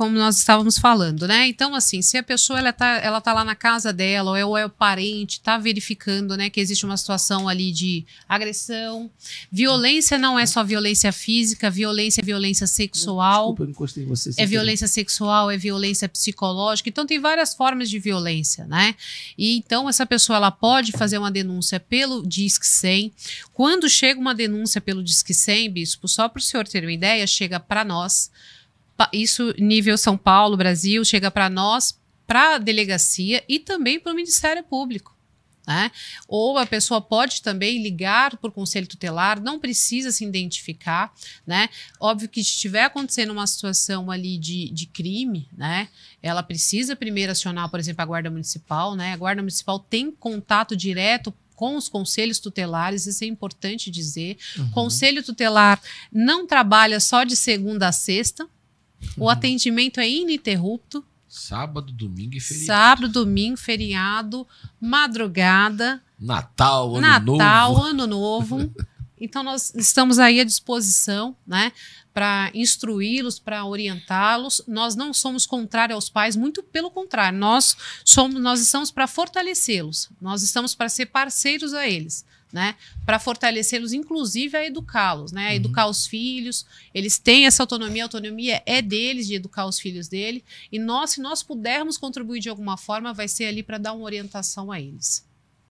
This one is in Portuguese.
como nós estávamos falando, né? Então, assim, se a pessoa ela tá, ela tá lá na casa dela, ou é, ou é o parente, tá verificando, né, que existe uma situação ali de agressão. Violência não é só violência física, violência é violência sexual. Desculpa, eu encostei em você. É violência sexual, é violência psicológica. Então, tem várias formas de violência, né? E então, essa pessoa, ela pode fazer uma denúncia pelo Disque 100. Quando chega uma denúncia pelo Disque 100, Bispo, só para o senhor ter uma ideia, chega para nós isso nível São Paulo, Brasil, chega para nós, para a delegacia e também para o Ministério Público. Né? Ou a pessoa pode também ligar para o conselho tutelar, não precisa se identificar, né? Óbvio que se estiver acontecendo uma situação ali de, de crime, né? Ela precisa primeiro acionar, por exemplo, a guarda municipal, né? A guarda municipal tem contato direto com os conselhos tutelares, isso é importante dizer. Uhum. Conselho tutelar não trabalha só de segunda a sexta, o uhum. atendimento é ininterrupto. Sábado, domingo e feriado. Sábado, domingo, feriado, madrugada. Natal, ano Natal, novo. Natal, ano novo. Então, nós estamos aí à disposição, né? Para instruí-los, para orientá-los. Nós não somos contrários aos pais, muito pelo contrário. Nós somos, nós estamos para fortalecê-los. Nós estamos para ser parceiros a eles. Né, para fortalecê-los, inclusive a educá-los, né, a uhum. educar uhum. os filhos. Eles têm essa autonomia, a autonomia é deles de educar os filhos dele. E nós, se nós pudermos contribuir de alguma forma, vai ser ali para dar uma orientação a eles.